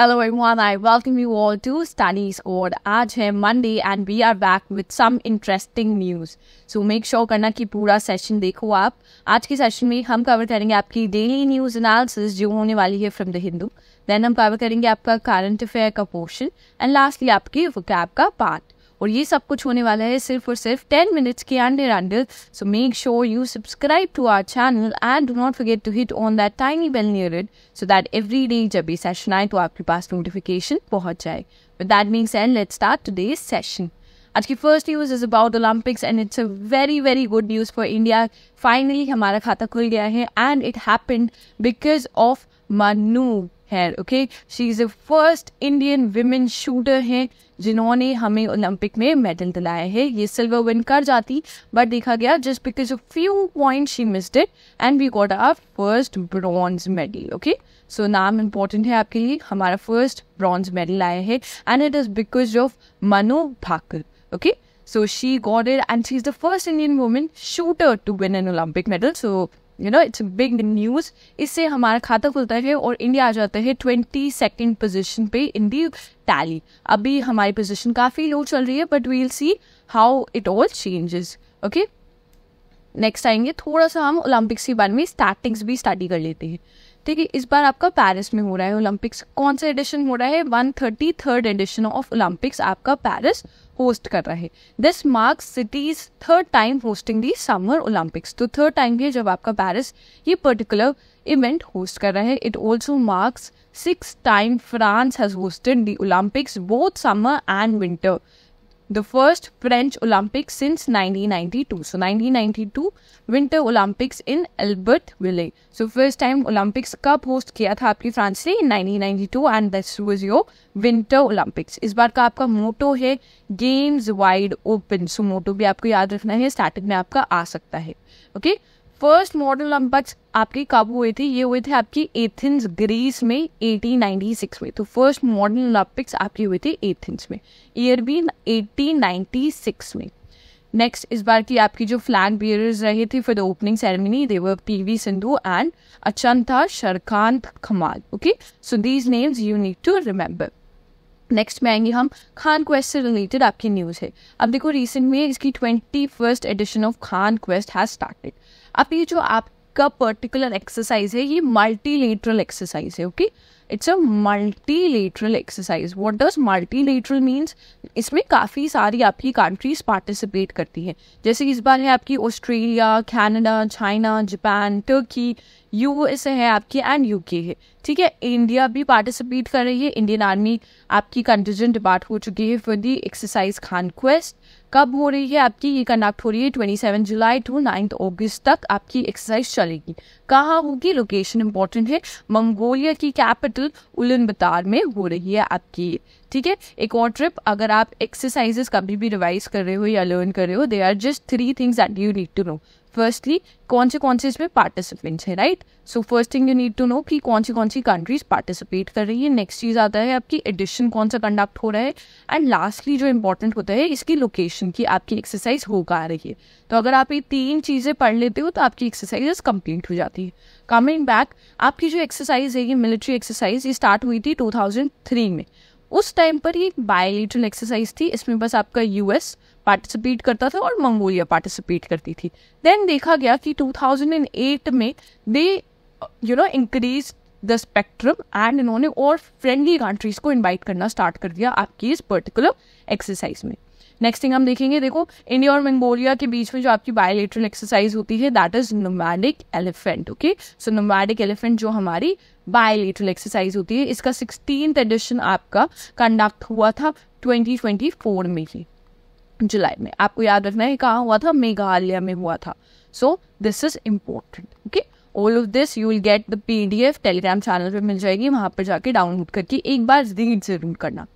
Hello everyone, I welcome you all to Study Squad. आज है Monday and we are back with some interesting news so make sure करना कि पूरा session देखो आप आज के सेशन में हम कवर करेंगे आपकी डेली न्यूज़ एनालिसिस जो होने वाली है फ्रॉम द हिंदू देन हम कवर करेंगे आपका करंट अफेयर का पोर्शन एंड लास्टली आपकी कैब का पार्ट और ये सब कुछ होने वाला है सिर्फ और सिर्फ टेन मिनट्स के under under so make sure you subscribe to our channel and do not forget to hit on that tiny bell near it so that every day जब भी सेशन आए तो आपके पास नोटिफिकेशन पहुंच जाए with that means and let start today session आज की first news is about Olympics and it's a very very good news for India finally हमारा खाता खुल गया है and it happened because of Manu है okay she is a first Indian women shooter हैं जिन्होंने हमें ओलंपिक में मेडल दिलाया है ये सिल्वर विन कर जाती बट देखा गया just because of few point she missed it and we got our first bronze medal okay so नाम इम्पोर्टेंट है आपके लिए हमारा फर्स्ट ब्रॉन्ज मेडल आया है and it is because of Manu Bhaker okay So she got it, and she's the first Indian woman shooter to win an Olympic medal. So you know it's big news इससे हमारा खाता खुलता है और India आ जाता है ट्वेंटी सेकेंड पोजिशन पे इन दी tally अभी हमारी पोजिशन काफ़ी लो चल रही है but we'll see how it all changes okay next आएंगे थोड़ा सा हम ओलंपिक्स के बारे में स्टार्टिंग्स भी स्टडी कर लेते हैं कि इस बार आपका पेरिस में हो रहा है ओलंपिक्स कौन सा एडिशन हो रहा है one thirty third edition of Olympics आपका पेरिस होस्ट कर रहा है this marks cities third time hosting the summer Olympics तो थर्ड टाइम है जब आपका पेरिस ये पर्टिकुलर इवेंट होस्ट कर रहा है it also marks six time France has hosted the Olympics both summer and winter the first French Olympic since 1992. So 1992 winter Olympics in Albertville so first time Olympics कब host किया था आपकी France ने in 1992 and this was your winter Olympics इस बार का आपका motto है games wide open so motto भी आपको याद रखना है स्टार्टिंग में आपका आ सकता है okay okay? First model Olympics आपके कब हुए थे ये हुए थे आपकी एथेंस ग्रीस में 1896 में तो फर्स्ट मॉडर्न ओलंपिक्स आपके हुए थे एथेंस में ईयर भी 1896 में नेक्स्ट इस बार की आपकी जो फ्लैग बियरर्स रहे थे for the opening ceremony they were P V Sindhu and Achanta Sharath Kamal okay so these names you need to remember next में आएंगे हम खान क्वेस्ट से रिलेटेड आपकी न्यूज़ है अब देखो रिसेंट में इसकी twenty first edition of Khaan Quest has started अब ये जो आपका पर्टिकुलर एक्सरसाइज है ये मल्टीलेटरल एक्सरसाइज है okay it's a multilateral exercise what does multilateral means इसमें काफ़ी सारी आपकी कंट्रीज पार्टिसिपेट करती हैं जैसे इस बार है आपकी Australia Canada China Japan Turkey ए है आपकी एंड यूके है ठीक है इंडिया भी पार्टिसिपेट कर रही है इंडियन आर्मी आपकी कंटिजेंट डिपार्ट हो चुकी है for the exercise Khaan Quest कब हो रही है आपकी ये कंडक्ट हो रही है twenty seven July to ninth August तक आपकी एक्सरसाइज चलेगी कहाँ होगी लोकेशन इंपॉर्टेंट है मंगोलिया की कैपिटल उलन बतार में हो रही है आपकी ठीक है एक और ट्रिप अगर आप एक्सरसाइजेस कभी भी रिवाइज कर रहे हो या लर्न कर रहे हो they are just three things that you need to know firstly कौन से कौन से इसमें पार्टिसिपेंट्स हैं right so first thing you need to know कि कौन सी कौन सी कंट्रीज पार्टिसिपेट कर रही है नेक्स्ट चीज़ आता है आपकी एडिशन कौन सा कंडक्ट हो रहा है एंड लास्टली जो इंपॉर्टेंट होता है इसकी लोकेशन की आपकी एक्सरसाइज हो आ रही है तो अगर आप ये तीन चीज़ें पढ़ लेते हो तो आपकी एक्सरसाइज कंप्लीट हो जाती है कमिंग बैक आपकी जो एक्सरसाइज है ये मिलिट्री एक्सरसाइज ये स्टार्ट हुई थी टू में उस टाइम पर ये बायोलिटल एक्सरसाइज थी इसमें बस आपका यूएस पार्टिसिपेट करता था और मंगोलिया पार्टिसिपेट करती थी देन देखा गया कि 2008 में they you know increase the spectrum and इन्होंने और फ्रेंडली कंट्रीज को इनवाइट करना स्टार्ट कर दिया आपकी इस पर्टिकुलर एक्सरसाइज में नेक्स्ट थिंग हम देखेंगे देखो इंडिया और मंगोलिया के बीच में जो आपकी बायोलेट्रल एक्सरसाइज होती है that is Nomadic Elephant okay so Nomadic Elephant जो हमारी बायोलेट्रल एक्सरसाइज होती है इसका सिक्सटीन एडिशन आपका कंडक्ट हुआ था फोर में ही जुलाई में आपको याद रखना है कहाँ हुआ था मेघालय में हुआ था so this is important okay all of this you will get the P D F Telegram channel पर मिल जाएगी वहाँ पर जाके डाउनलोड करके एक बार रीड जरूर करना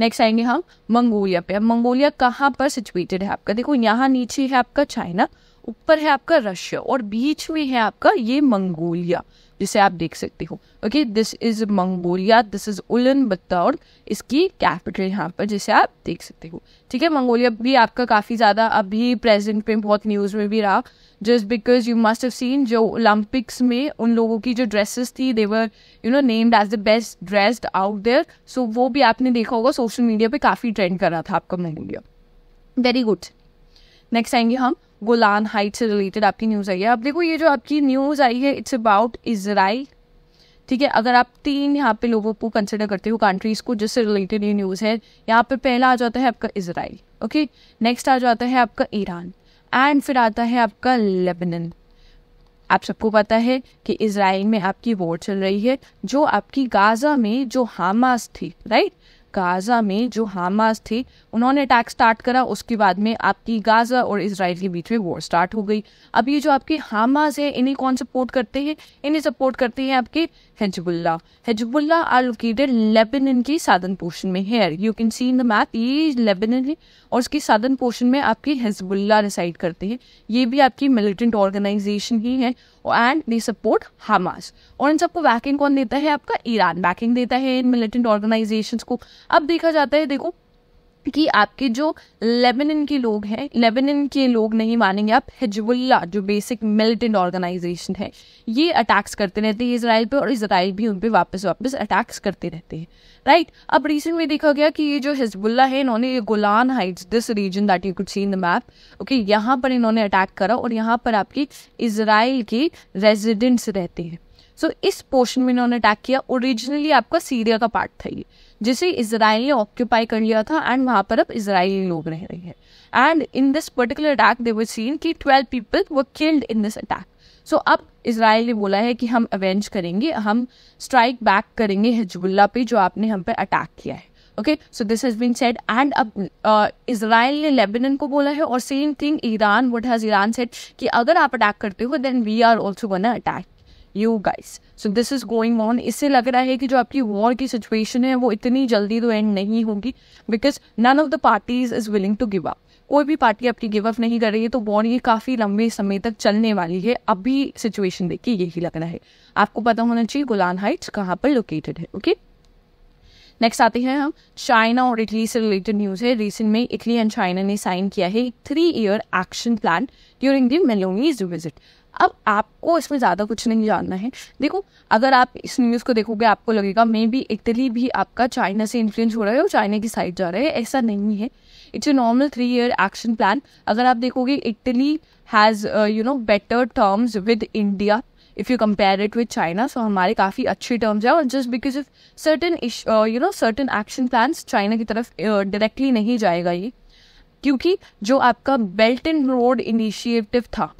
नेक्स्ट आएंगे हम मंगोलिया पे अब मंगोलिया कहाँ पर सिचुएटेड है आपका देखो यहाँ नीचे है आपका चाइना ऊपर है आपका रशिया और बीच में है आपका ये मंगोलिया जिसे आप देख सकते हो okay this is Mongolia this is Ulaanbaatar इसकी कैपिटल यहाँ पर जिसे आप देख सकते हो ठीक है मंगोलिया भी आपका काफ़ी ज़्यादा अभी प्रेजेंट में बहुत न्यूज़ में भी रहा just because you must have seen जो ओलंपिक्स में उन लोगों की जो ड्रेसेस थी they were you know named as the best dressed out there so वो भी आपने देखा होगा सोशल मीडिया पे काफ़ी ट्रेंड कर रहा था आपका मंगोलिया वेरी गुड नेक्स्ट आएंगे हम गोलान हाइट से रिलेटेड आपकी न्यूज़ आई है अब देखो ये जो आपकी न्यूज़ आई है इट्स अबाउट इसराइल ठीक है अगर आप तीन यहाँ पे लोगों को कंसिडर करते हो कंट्रीज को जिससे रिलेटेड ये न्यूज़ है यहाँ पे पहला आ जाता है आपका इसराइल ओके नेक्स्ट आ जाता है आपका ईरान एंड फिर आता है आपका लेबनन आप सबको पता है कि इसराइल में आपकी वॉर चल रही है जो आपकी गाजा में जो हामास थी राइट गाजा में जो हामास थे उन्होंने अटैक स्टार्ट करा उसके बाद में आपकी गाजा और इसराइल के बीच में वॉर स्टार्ट हो गई अब ये जो आपके हामास है इन्हें कौन सपोर्ट करते हैं इन्हें सपोर्ट करते हैं आपके Hezbollah Hezbollah are located Lebanon के साधन पोर्शन में है you can see in the map ये लेबनन है और उसके साधन पोर्शन में आपके हिजबुल्ला डिसाइड करते हैं ये भी आपकी मिलिटेंट ऑर्गेनाइजेशन ही है एंड दे सपोर्ट हमास और इन सबको बैकिंग कौन देता है आपका ईरान बैकिंग देता है इन मिलिटेंट ऑर्गेनाइजेशन को अब देखा जाता है देखो कि आपके जो लेबनन के लोग हैं लेबनन के लोग नहीं मानेंगे आप हिजबुल्ला जो बेसिक मिलिटेंट ऑर्गेनाइजेशन है ये अटैक्स करते रहते हैं इसराइल पे और इसराइल भी उन पर वापस वापस अटैक्स करते रहते हैं राइट अब रिसेंट में देखा गया कि ये जो हिजबुल्ला है इन्होंने ये Golan Heights this region that you could see in the map okay यहाँ पर इन्होंने अटैक करा और यहाँ पर आपकी इसराइल के रेजिडेंट्स रहते हैं सो so, इस पोर्शन में इन्होंने अटैक किया ओरिजिनली आपका सीरिया का पार्ट था ये जिसे इसराइल ने ऑक्यूपाई कर लिया था एंड वहाँ पर अब इसराइली लोग रह रहे हैं and in this particular attack they were seen कि twelve people were killed in this attack so अब इसराइल ने बोला है कि हम अवेंज करेंगे हम स्ट्राइक बैक करेंगे हिजबुल्ला पे जो आपने हम पे अटैक किया है okay so this has been said and अब uh, इसराइल ने लेबनन को बोला है और same thing Iran what has Iran said कि अगर आप अटैक करते हो then we are also want attack you guys so this is going on इससे लग रहा है कि जो आपकी वॉर की सिचुएशन है वो इतनी जल्दी तो एंड नहीं होगी because none of the parties is willing to give up कोई भी पार्टी आपकी गिव अप नहीं कर रही है तो वॉर ये काफ़ी लंबे समय तक चलने वाली है अभी सिचुएशन देखिए यही लग रहा है आपको पता होना चाहिए गुलान हाइट्स कहाँ पर लोकेटेड है ओके okay? नेक्स्ट आते हैं हम चाइना और इटली से रिलेटेड न्यूज़ है रिसेंट में इटली एंड चाइना ने साइन किया है three year action plan during the Meloni's visit अब आपको इसमें ज़्यादा कुछ नहीं जानना है देखो अगर आप इस न्यूज़ को देखोगे आपको लगेगा मे बी इटली भी आपका चाइना से इन्फ्लुएंस हो रहा है और चाइना की साइड जा रहा है ऐसा नहीं है it's a normal three year action plan अगर आप देखोगे Italy has you know better terms with India if you compare it with China so हमारे काफ़ी अच्छे टर्म्स हैं और just because of certain you know certain action plans China की तरफ डायरेक्टली uh, नहीं जाएगा ये क्योंकि जो आपका बेल्ट एंड रोड इनिशिएटिव था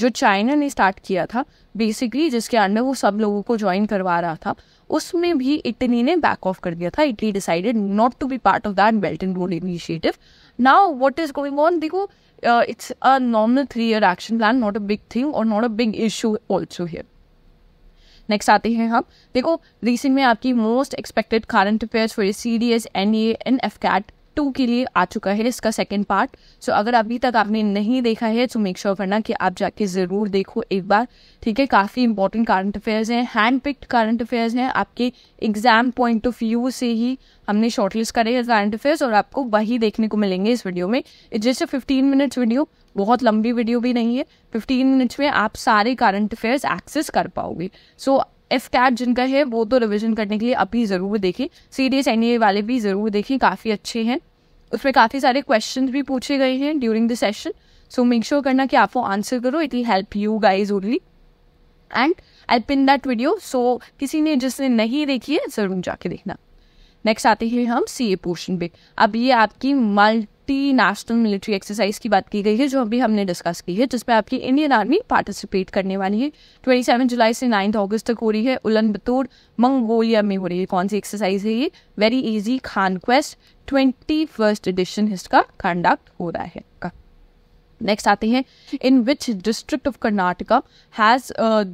जो चाइना ने स्टार्ट किया था बेसिकली जिसके अंडर वो सब लोगों को ज्वाइन करवा रहा था उसमें भी इटली ने बैक ऑफ कर दिया था Italy decided not to be part of that belt and road initiative now what is going on देखो uh, it's a normal three year action plan not a big thing or not a big issue also here next आते हैं हम देखो recent में आपकी most expected current affairs for C D S N A and F CAT two के लिए आ चुका है इसका सेकेंड पार्ट सो अगर अभी तक आपने नहीं देखा है तो मेक श्योर करना कि आप जाके ज़रूर देखो एक बार ठीक है काफ़ी इंपॉर्टेंट करंट अफेयर्स हैं हैंड पिक्ड करंट अफेयर्स हैं आपके एग्जाम पॉइंट ऑफ व्यू से ही हमने शॉर्ट लिस्ट करे हैं करंट अफेयर्स और आपको वही देखने को मिलेंगे इस वीडियो में जस्ट फिफ्टीन मिनट्स वीडियो बहुत लंबी वीडियो भी नहीं है फिफ्टीन मिनट्स में आप सारे करंट अफेयर्स एक्सेस कर पाओगे सो so, एफ कैट जिनका है वो तो रिविजन करने के लिए अभी ज़रूर देखें एस एन ए वाले भी ज़रूर देखें काफ़ी अच्छे हैं उसमें काफ़ी सारे क्वेश्चन भी पूछे गए हैं during the session so make sure करना कि आप वो आंसर करो it will help you guys only and I pin that video so किसी ने जिसने नहीं देखी है ज़रूर जाके देखना नेक्स्ट आते हैं हम सी ए पोर्शन पे अब ये आपकी multi fifty national military exercise की बात की गई है जो अभी हमने डिस्कस की है जिसमें आपकी इंडियन आर्मी पार्टिसिपेट करने वाली है 27 जुलाई से नाइन्थ अगस्त तक हो रही है उलन बतौर मंगोलिया में हो रही है कौन सी एक्सरसाइज है ये very easy Khaan Quest twenty first edition इसका कंडक्ट हो रहा है नेक्स्ट आते हैं in which district of Karnataka has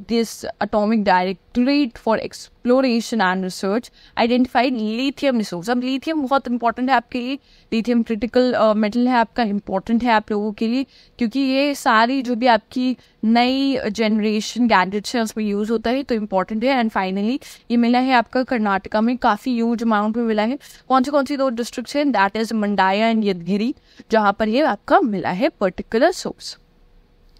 this atomic direct great for exploration and research identified lithium resource अब lithium बहुत important है आपके लिए lithium critical uh, metal है आपका important है आप लोगों के लिए क्योंकि ये सारी जो भी आपकी नई जनरेशन गैजेट्स हैं उसमें यूज़ होता है तो इम्पॉर्टेंट है एंड फाइनली ये मिला है आपका कर्नाटका में काफ़ी यूज अमाउंट में मिला है कौन से कौन सी दो डिस्ट्रिक्ट हैं that is Mandya and Yadgiri जहाँ पर ये आपका मिला है पर्टिकुलर सोर्स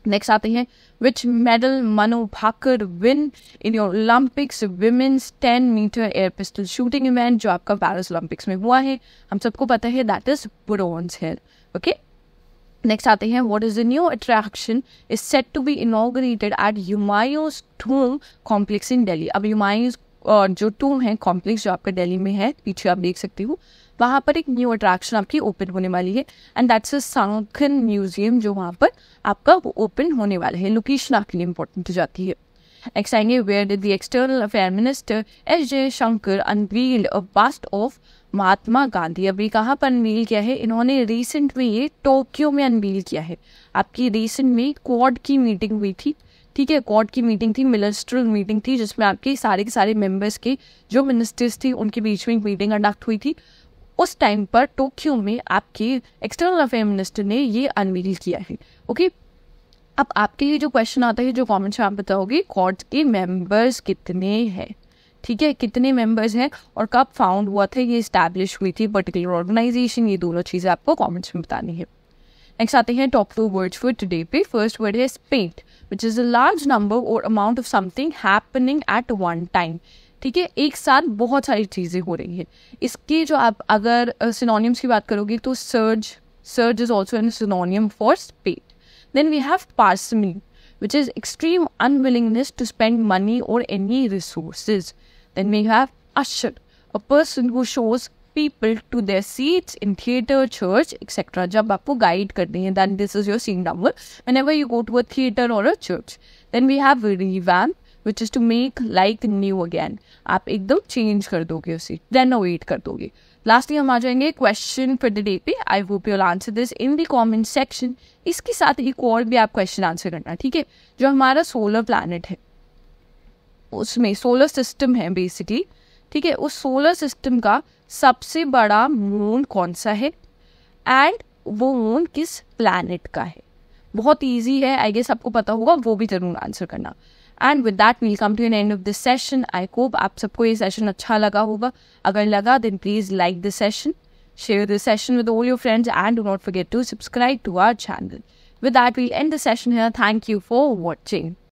नेक्स्ट आते हैं which medal Manu Bhaker win in your Olympics women's ten metre air pistol shooting event जो आपका पैरिस ओलंपिक्स में हुआ है हम सबको पता है दैट इज ब्रॉन्स है ओके नेक्स्ट आते हैं what is the new attraction is set to be inaugurated at Humayun's tomb complex in Delhi अब यूमायोस और जो टूम है कॉम्प्लेक्स जो आपका डेली में है पीछे आप देख सकते हो वहाँ पर एक न्यू अट्रैक्शन आपकी ओपन होने वाली है एंड दैट्स अ सांखन म्यूजियम जो वहाँ पर आपका ओपन होने वाला है लोकेशन आपके लिए इंपॉर्टेंट हो जाती है नेक्स्ट आएंगे where did the external affair minister S Jaishankar unveiled a bust of Mahatma Gandhi अभी कहाँ पर अनवील किया है इन्होंने रिसेंट में ये टोक्यो में अनवील किया है आपकी रिसेंट में क्वाड की मीटिंग हुई थी ठीक है क्वाड की मीटिंग थी मिनिस्ट्रल मीटिंग थी जिसमें आपके सारे के सारे मेंबर्स के जो मिनिस्टर्स थे उनके बीच में एक मीटिंग कंडक्ट हुई थी उस टाइम पर टोक्यो में आपकी एक्सटर्नल अफेयर मिनिस्टर ने ये अनवील किया है ओके अब आपके लिए जो क्वेश्चन आता है जो कमेंट्स में आप बताओगे कॉर्ड के मेंबर्स कितने हैं ठीक है कितने मेंबर्स हैं और कब फाउंड हुआ था ये इस्टेब्लिश हुई थी पर्टिकुलर ऑर्गेनाइजेशन ये दोनों चीज़ें आपको कमेंट्स में बतानी है नेक्स्ट आते हैं top two words for today पे फर्स्ट वर्ड है spent which is a large number और amount of something happening at one time ठीक है एक साथ बहुत सारी चीज़ें हो रही हैं इसके जो आप अगर सिनोनियम्स की बात करोगे तो surge surge is also an synonym for spate then we have parsimony which is extreme unwillingness to spend money और any resources then we have usher a person who shows people to their seats in theatre church etcetera जब आपको guide करते हैं than this is your seen down whenever you go to a theatre और a church then we have revamp which is to make like new again आप एकदम change कर दोगे उसे रेनोवेट कर दोगे लास्टली हम आ जाएंगे क्वेश्चन फॉर द डे पे I hope you'll answer this in the comment section इसके साथ एक और भी आप क्वेश्चन आंसर करना ठीक है जो हमारा सोलर प्लानट है उसमें सोलर सिस्टम है बेसिकली ठीक है उस सोलर सिस्टम का सबसे बड़ा मून कौन सा है एंड वो मून किस प्लानट का है बहुत ईजी है आई गेस आपको पता होगा वो भी ज़रूर आंसर करना and with that we'll come to an end of this session I hope आप सबको ये सेशन अच्छा लगा होगा अगर लगा then please like this session share this session with all your friends and do not forget to subscribe to our channel with that, we'll end the session here. Thank you for watching